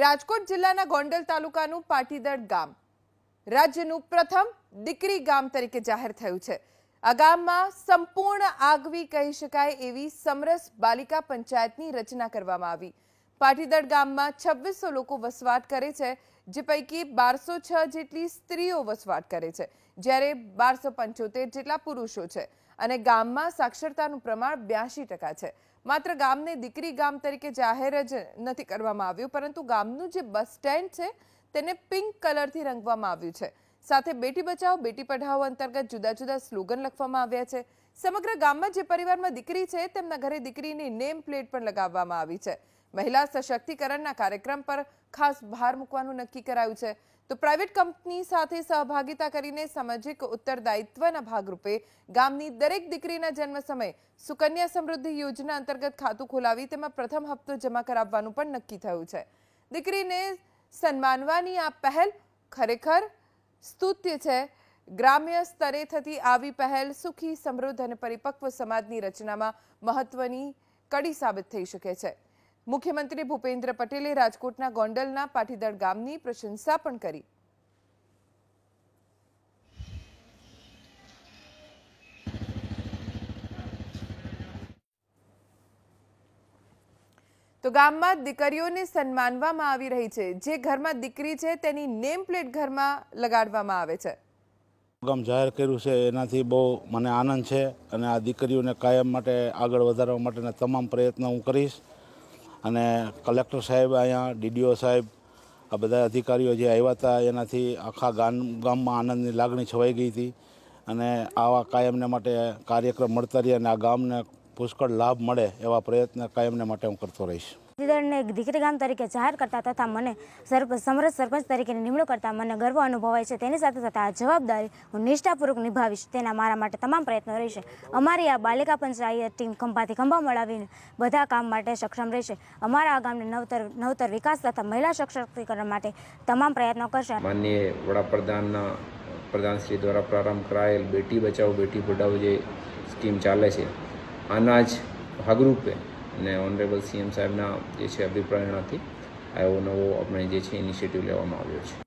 રાજકોટ જિલ્લાના ગોંડલ તાલુકાનું પાટીદળ ગામ રાજ્યનું પ્રથમ દીકરી ગામ તરીકે જાહેર થયું છે આ ગામમાં સંપૂર્ણ આગવી કહી શકાય એવી સમરસ બાલિકા પંચાયતની રચના કરવામાં આવી પાટીદળ ગામમાં છવ્વીસો લોકો વસવાટ કરે છે જે પૈકી બારસો છ જેટલી સ્ત્રીઓ વસવાટ કરે છે જ્યારે બારસો પંચોતેર જેટલા પુરુષો છે અને ગામમાં સાક્ષરતાનું પ્રમાણ બ્યાસી ટકા છે માત્ર ગામને દીકરી ગામ તરીકે જાહેર જ નથી કરવામાં આવ્યું પરંતુ ગામનું જે બસ સ્ટેન્ડ છે તેને પિંક કલરથી રંગવામાં આવ્યું છે સાથે બેટી બચાવો બેટી પઢાઓ અંતર્ગત જુદા જુદા સ્લોગન લખવામાં આવ્યા છે સમગ્ર ગામમાં જે પરિવારમાં દીકરી છે તેમના ઘરે દીકરીની નેમ પ્લેટ પણ લગાવવામાં આવી છે મહિલા સશક્તિકરણના કાર્યક્રમ પર ખાસ ભાર મુકવાનું નક્કી કરાયું છે તો પ્રાઇવેટ કંપની સાથે સહભાગિતા કરીને સામાજિક ઉત્તરદાયિત્વના ભાગ રૂપે ગામની દરેક દીકરીના જન્મ સમયે સુકન્યા સમૃદ્ધિ યોજના અંતર્ગત ખાતું ખોલાવી તેમાં પ્રથમ હપ્તો જમા કરાવવાનું પણ નક્કી થયું છે દીકરીને સન્માનવાની આ પહેલ ખરેખર સ્તુત્ય છે ગ્રામ્ય સ્તરે થતી આવી પહેલ સુખી સમૃદ્ધ અને પરિપક્વ સમાજની રચનામાં મહત્વની કડી સાબિત થઈ શકે છે મુખ્યમંત્રી ભૂપેન્દ્ર પટેલે રાજકોટના ગોંડલના પાટીદળ ગામની પ્રશંસા પણ કરી તો ગામમાં દીકરીઓને સન્માનવામાં આવી રહી છે જે ઘરમાં દીકરી છે તેની નેમ પ્લેટ ઘરમાં લગાડવામાં આવે છે પ્રોગ્રામ જાહેર કર્યું છે એનાથી બહુ મને આનંદ છે અને આ દીકરીઓને કાયમ માટે આગળ વધારવા માટેના તમામ પ્રયત્નો હું કરીશ અને કલેક્ટર સાહેબ અહીંયા ડીડીઓ સાહેબ આ બધા અધિકારીઓ જે આવ્યા હતા એનાથી આખા ગામ ગામમાં આનંદની લાગણી છવાઈ ગઈ હતી અને આવા કાયમને માટે કાર્યક્રમ મળતા રહી અને આ ગામને પુષ્કળ લાભ મળે એવા પ્રયત્ન કાયમને માટે હું કરતો રહીશ દીદરને એક દીકરી ગામ તરીકે જાહેર કરતા તથા મને સમરસ સરપંચ તરીકે નિમણૂક કરતા મને ગર્વ અનુભવાય છે તેની સાથે સાથે આ જવાબદારી હું નિષ્ઠાપૂર્વક નિભાવીશ તેના મારા માટે તમામ પ્રયત્નો રહેશે અમારી આ બાલિકા પંચાયત ટીમ ખંભાથી ખંભા મળાવીને બધા કામ માટે સક્ષમ રહેશે અમારા આ ગામને નવતર નવતર વિકાસ તથા મહિલા સશક્તિકરણ માટે તમામ પ્રયત્નો કરશે માનનીય વડાપ્રધાનના પ્રધાનશ્રી દ્વારા પ્રારંભ કરાયેલ બેટી બચાવો બેટી પઢાઓ જે સ્કીમ ચાલે છે આના જ ભાગરૂપે અને ઓનરેબલ સીએમ સાહેબના જે છે અભિપ્રાયમાંથી આવો નવો આપણે જે છે ઇનિશિયેટિવ લેવામાં આવ્યો છે